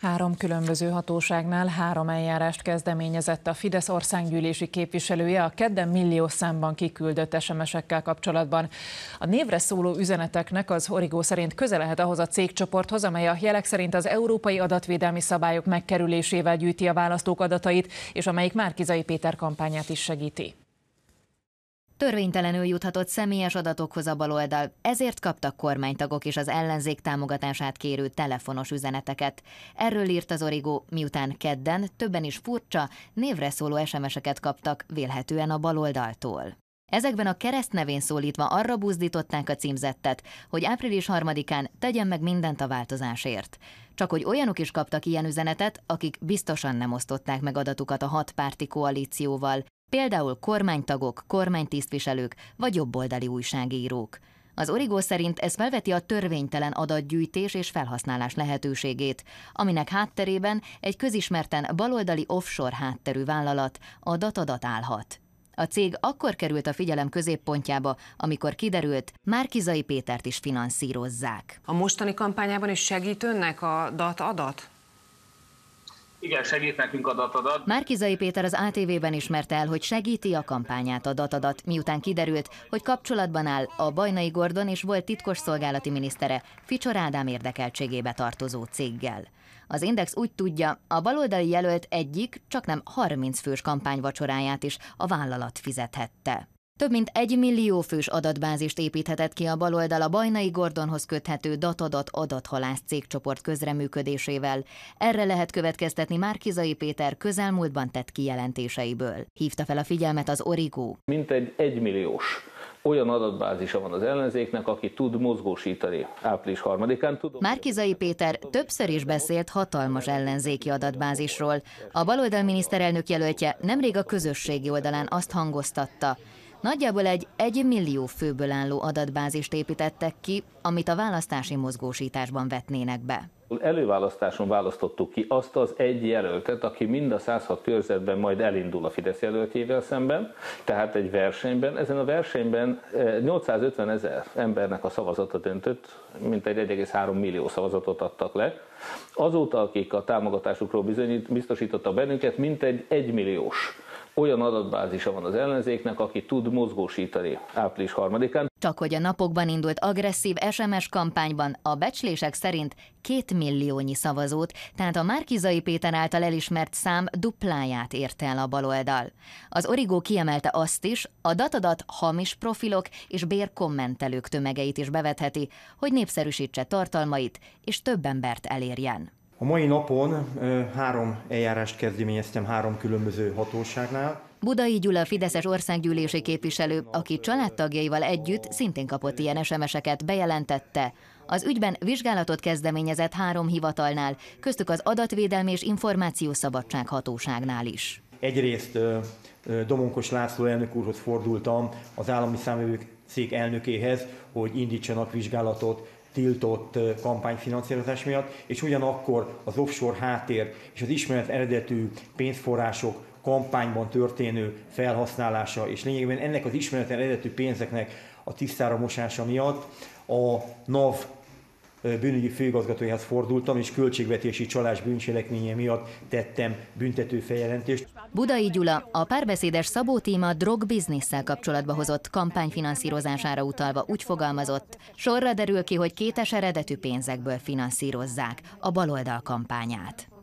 Három különböző hatóságnál három eljárást kezdeményezett a Fidesz országgyűlési képviselője a kedden millió számban kiküldött SMS-ekkel kapcsolatban. A névre szóló üzeneteknek az Origó szerint köze lehet ahhoz a cégcsoporthoz, amely a jelek szerint az európai adatvédelmi szabályok megkerülésével gyűjti a választók adatait, és amelyik Márkizai Péter kampányát is segíti törvénytelenül juthatott személyes adatokhoz a baloldal, ezért kaptak kormánytagok is az ellenzék támogatását kérő telefonos üzeneteket. Erről írt az Origo, miután kedden többen is furcsa, névre szóló SMS-eket kaptak, vélhetően a baloldaltól. Ezekben a kereszt nevén szólítva arra buzdították a címzettet, hogy április harmadikán tegyen meg mindent a változásért. Csak hogy olyanok is kaptak ilyen üzenetet, akik biztosan nem osztották meg adatukat a hat párti koalícióval, Például kormánytagok, kormánytisztviselők vagy jobboldali újságírók. Az origó szerint ez felveti a törvénytelen adatgyűjtés és felhasználás lehetőségét, aminek hátterében egy közismerten baloldali offshore hátterű vállalat, a Datadat állhat. A cég akkor került a figyelem középpontjába, amikor kiderült, Márkizai Pétert is finanszírozzák. A mostani kampányában is segít önnek a DAT adat? Igen, segít nekünk adatadat. Márkizai Péter az ATV-ben ismerte el, hogy segíti a kampányát adatadat, miután kiderült, hogy kapcsolatban áll a Bajnai Gordon és volt titkos szolgálati minisztere Ficsor Ádám érdekeltségébe tartozó céggel. Az Index úgy tudja, a baloldali jelölt egyik, csak nem 30 fős kampányvacsoráját is a vállalat fizethette. Több mint egy millió fős adatbázist építhetett ki a baloldal a Bajnai Gordonhoz köthető datadat adathalász cégcsoport közreműködésével. Erre lehet következtetni Márkizai Péter közelmúltban tett kijelentéseiből. Hívta fel a figyelmet az Origó. Mint egy egymilliós olyan adatbázisa van az ellenzéknek, aki tud mozgósítani április harmadikán Tudom, Márkizai Péter többször is beszélt hatalmas ellenzéki adatbázisról. A baloldal miniszterelnök jelöltje nemrég a közösségi oldalán azt hangoztatta, Nagyjából egy 1 millió főből álló adatbázist építettek ki, amit a választási mozgósításban vetnének be. Előválasztáson választottuk ki azt az egy jelöltet, aki mind a 106 körzetben majd elindul a Fidesz jelöltjével szemben, tehát egy versenyben. Ezen a versenyben 850 eh, ezer embernek a szavazata döntött, mint egy 1,3 millió szavazatot adtak le. Azóta, akik a támogatásukról bizonyít, biztosította bennünket, mint egy egymilliós. milliós olyan adatbázisa van az ellenzéknek, aki tud mozgósítani április 3-án. Csak hogy a napokban indult agresszív SMS kampányban a becslések szerint két milliónyi szavazót, tehát a Márkizai Péter által elismert szám dupláját érte el a baloldal. Az Origó kiemelte azt is, a datadat hamis profilok és bérkommentelők tömegeit is bevetheti, hogy népszerűsítse tartalmait és több embert elérjen. A mai napon három eljárást kezdeményeztem három különböző hatóságnál. Budai Gyula Fideszes országgyűlési képviselő, aki családtagjaival együtt szintén kapott ilyen SMS-eket, bejelentette. Az ügyben vizsgálatot kezdeményezett három hivatalnál, köztük az Adatvédelmi és Információszabadság hatóságnál is. Egyrészt Domonkos László elnök úrhoz fordultam, az állami számvevők cég elnökéhez, hogy indítsanak vizsgálatot tiltott kampányfinanszírozás miatt, és ugyanakkor az offshore háttér és az ismeret eredetű pénzforrások kampányban történő felhasználása, és lényegében ennek az ismeretlen eredetű pénzeknek a tisztára mosása miatt a NAV bűnügyi főigazgatójához fordultam, és költségvetési csalás bűncselekménye miatt tettem büntető feljelentést. Budai Gyula a párbeszédes Szabó téma drogbizniszsel kapcsolatba hozott kampányfinanszírozására utalva úgy fogalmazott, sorra derül ki, hogy kétes eredetű pénzekből finanszírozzák a baloldal kampányát.